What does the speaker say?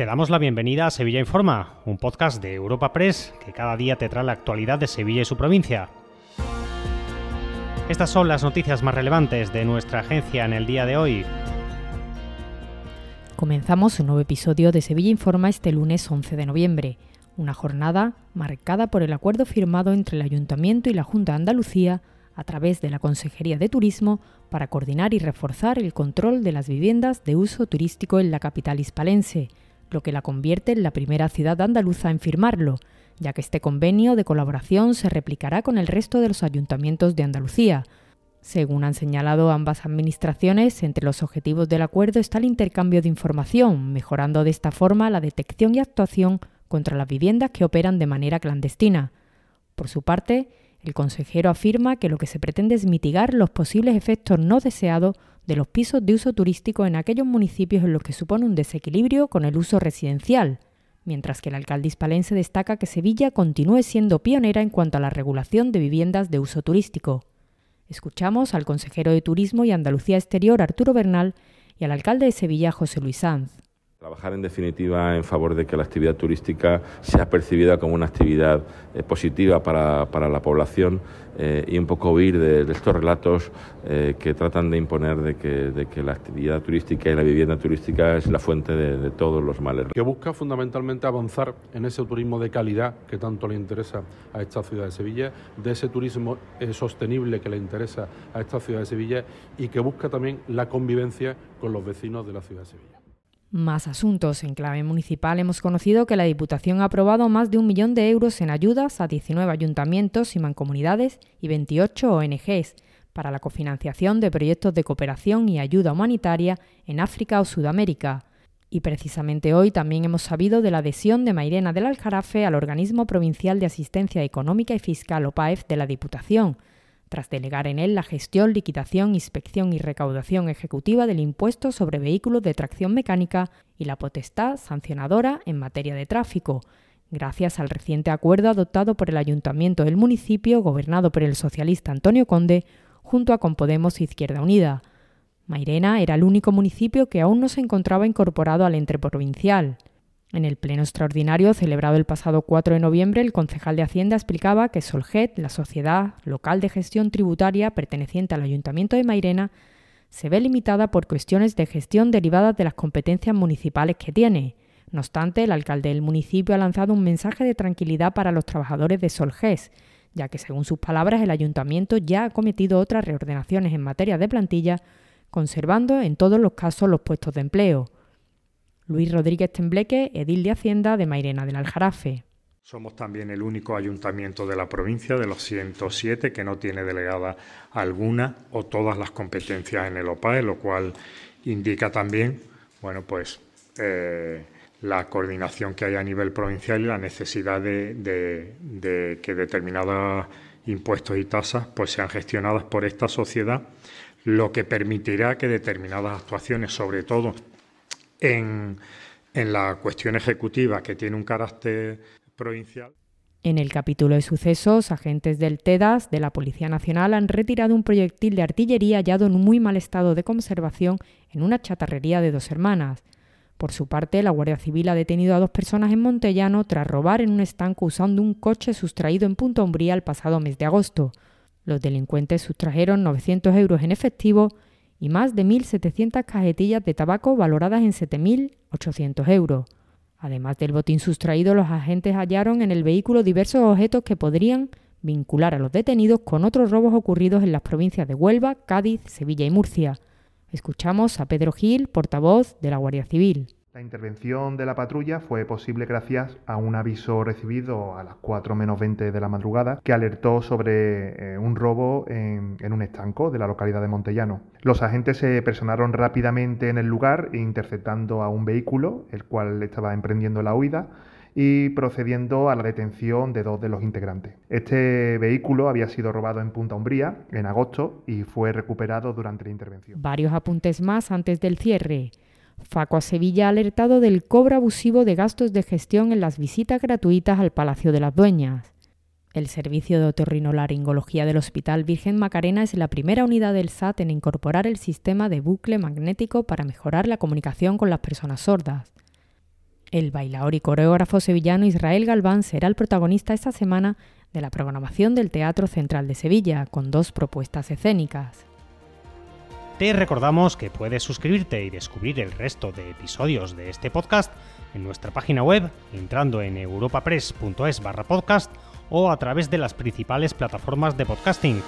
Te damos la bienvenida a Sevilla Informa, un podcast de Europa Press que cada día te trae la actualidad de Sevilla y su provincia. Estas son las noticias más relevantes de nuestra agencia en el día de hoy. Comenzamos un nuevo episodio de Sevilla Informa este lunes 11 de noviembre, una jornada marcada por el acuerdo firmado entre el Ayuntamiento y la Junta de Andalucía a través de la Consejería de Turismo para coordinar y reforzar el control de las viviendas de uso turístico en la capital hispalense lo que la convierte en la primera ciudad andaluza en firmarlo, ya que este convenio de colaboración se replicará con el resto de los ayuntamientos de Andalucía. Según han señalado ambas administraciones, entre los objetivos del acuerdo está el intercambio de información, mejorando de esta forma la detección y actuación contra las viviendas que operan de manera clandestina. Por su parte, el consejero afirma que lo que se pretende es mitigar los posibles efectos no deseados de los pisos de uso turístico en aquellos municipios en los que supone un desequilibrio con el uso residencial, mientras que el alcalde hispalense destaca que Sevilla continúe siendo pionera en cuanto a la regulación de viviendas de uso turístico. Escuchamos al consejero de Turismo y Andalucía Exterior Arturo Bernal y al alcalde de Sevilla José Luis Sanz. Trabajar en definitiva en favor de que la actividad turística sea percibida como una actividad eh, positiva para, para, la población eh, y un poco huir de, estos relatos eh, que tratan de imponer de que, de que, la actividad turística y la vivienda turística es la fuente de, de todos los males. Que busca fundamentalmente avanzar en ese turismo de calidad que tanto le interesa a esta ciudad de Sevilla, de ese turismo sostenible que le interesa a esta ciudad de Sevilla y que busca también la convivencia con los vecinos de la ciudad de Sevilla. Más asuntos. En clave municipal hemos conocido que la Diputación ha aprobado más de un millón de euros en ayudas a 19 ayuntamientos y mancomunidades y 28 ONGs para la cofinanciación de proyectos de cooperación y ayuda humanitaria en África o Sudamérica. Y precisamente hoy también hemos sabido de la adhesión de Mairena del Aljarafe al Organismo Provincial de Asistencia Económica y Fiscal OPAEF de la Diputación, tras delegar en él la gestión, liquidación, inspección y recaudación ejecutiva del impuesto sobre vehículos de tracción mecánica y la potestad sancionadora en materia de tráfico, gracias al reciente acuerdo adoptado por el ayuntamiento del municipio, gobernado por el socialista Antonio Conde, junto a Compodemos e Izquierda Unida. Mairena era el único municipio que aún no se encontraba incorporado al entreprovincial. En el pleno extraordinario celebrado el pasado 4 de noviembre, el concejal de Hacienda explicaba que Solget, la sociedad local de gestión tributaria perteneciente al Ayuntamiento de Mairena, se ve limitada por cuestiones de gestión derivadas de las competencias municipales que tiene. No obstante, el alcalde del municipio ha lanzado un mensaje de tranquilidad para los trabajadores de Solges, ya que según sus palabras el ayuntamiento ya ha cometido otras reordenaciones en materia de plantilla, conservando en todos los casos los puestos de empleo. Luis Rodríguez Tembleque, edil de Hacienda de Mairena del Aljarafe. Somos también el único ayuntamiento de la provincia de los 107 que no tiene delegada alguna o todas las competencias en el OPAE, lo cual indica también, bueno, pues eh, la coordinación que hay a nivel provincial y la necesidad de, que determinados impuestos y tasas pues sean gestionadas por esta sociedad, lo que permitirá que determinadas actuaciones, sobre todo en, la cuestión ejecutiva, que tiene un carácter provincial. En el capítulo de sucesos, agentes del TEDAS de la Policía Nacional han retirado un proyectil de artillería hallado en un muy mal estado de conservación en una chatarrería de dos hermanas. Por su parte, la Guardia Civil ha detenido a dos personas en Montellano tras robar en un estanco usando un coche sustraído en Punta Umbría el pasado mes de agosto. Los delincuentes sustrajeron 900 euros en efectivo y más de 1.700 cajetillas de tabaco valoradas en 7.800 euros. Además del botín sustraído, los agentes hallaron en el vehículo diversos objetos que podrían vincular a los detenidos con otros robos ocurridos en las provincias de Huelva, Cádiz, Sevilla y Murcia. Escuchamos a Pedro Gil, portavoz de la Guardia Civil. La intervención de la patrulla fue posible gracias a un aviso recibido a las 4 menos 20 de la madrugada que alertó sobre eh, un robo en, en, un estanco de la localidad de Montellano. Los agentes se personaron rápidamente en el lugar interceptando a un vehículo, el cual estaba emprendiendo la huida y procediendo a la detención de dos de los integrantes. Este vehículo había sido robado en Punta Umbría en agosto y fue recuperado durante la intervención. Varios apuntes más antes del cierre. Faco Sevilla ha alertado del cobro abusivo de gastos de gestión en las visitas gratuitas al Palacio de las Dueñas. El servicio de otorrinolaringología del Hospital Virgen Macarena es la primera unidad del SAT en incorporar el sistema de bucle magnético para mejorar la comunicación con las personas sordas. El bailaor y coreógrafo sevillano Israel Galván será el protagonista esta semana de la programación del Teatro Central de Sevilla, con dos propuestas escénicas. Te recordamos que puedes suscribirte y descubrir el resto de episodios de este podcast en nuestra página web entrando en europapress.es barra podcast o a través de las principales plataformas de podcasting